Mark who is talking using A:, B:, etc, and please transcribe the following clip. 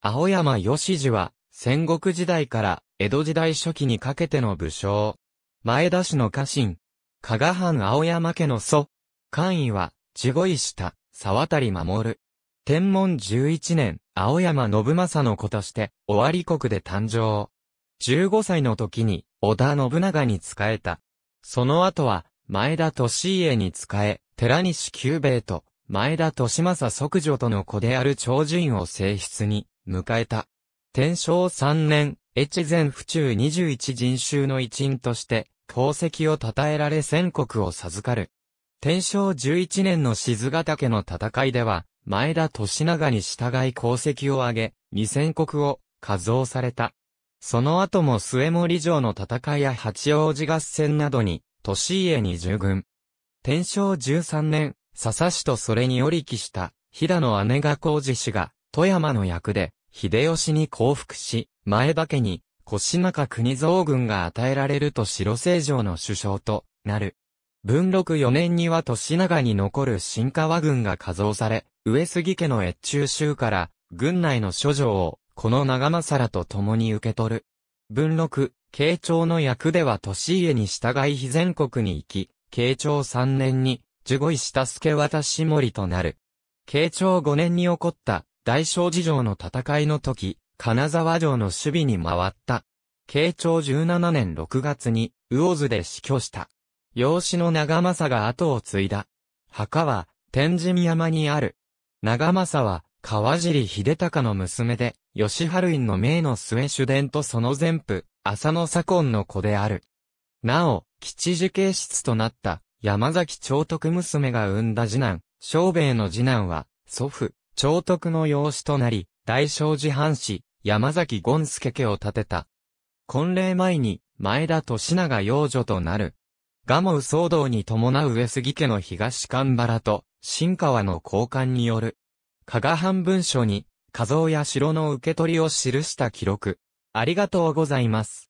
A: 青山義次は、戦国時代から江戸時代初期にかけての武将。前田氏の家臣。加賀藩青山家の祖。官位は、地語医した、沢渡守。天文11年、青山信政の子として、尾張国で誕生。15歳の時に、織田信長に仕えた。その後は、前田利家に仕え、寺西久兵衛と、前田利政即女との子である長順を正室に、迎えた。天正3年、越前府中21人衆の一員として、功績を称えられ戦国を授かる。天正11年の静ヶ岳の戦いでは、前田利長に従い功績を挙げ、二千国を加増された。その後も末森城の戦いや八王子合戦などに、利家に従軍。天正13年、笹氏とそれに寄り来した、飛騨の姉が工子氏が、富山の役で、秀吉に降伏し、前田家に、腰中国蔵軍が与えられると白成城の首相となる。文禄4年には年長に残る新川軍が加増され、上杉家の越中州から、軍内の諸城を、この長政らと共に受け取る。文禄、慶長の役では年家に従い非全国に行き、慶長3年に、十五位下助渡し森となる。慶長5年に起こった、大正寺城の戦いの時、金沢城の守備に回った。慶長17年6月に、魚津で死去した。養子の長政が後を継いだ。墓は、天神山にある。長政は、川尻秀隆の娘で、吉春院の名の末主伝とその前夫、浅野左近の子である。なお、吉受刑室となった、山崎長徳娘が産んだ次男、小兵衛の次男は、祖父、長徳の養子となり、大正寺藩士、山崎権助家を建てた。婚礼前に、前田利長養女となる。蒲生騒動に伴う上杉家の東神原と、新川の交換による。加賀藩文書に、画像や城の受け取りを記した記録。ありがとうございます。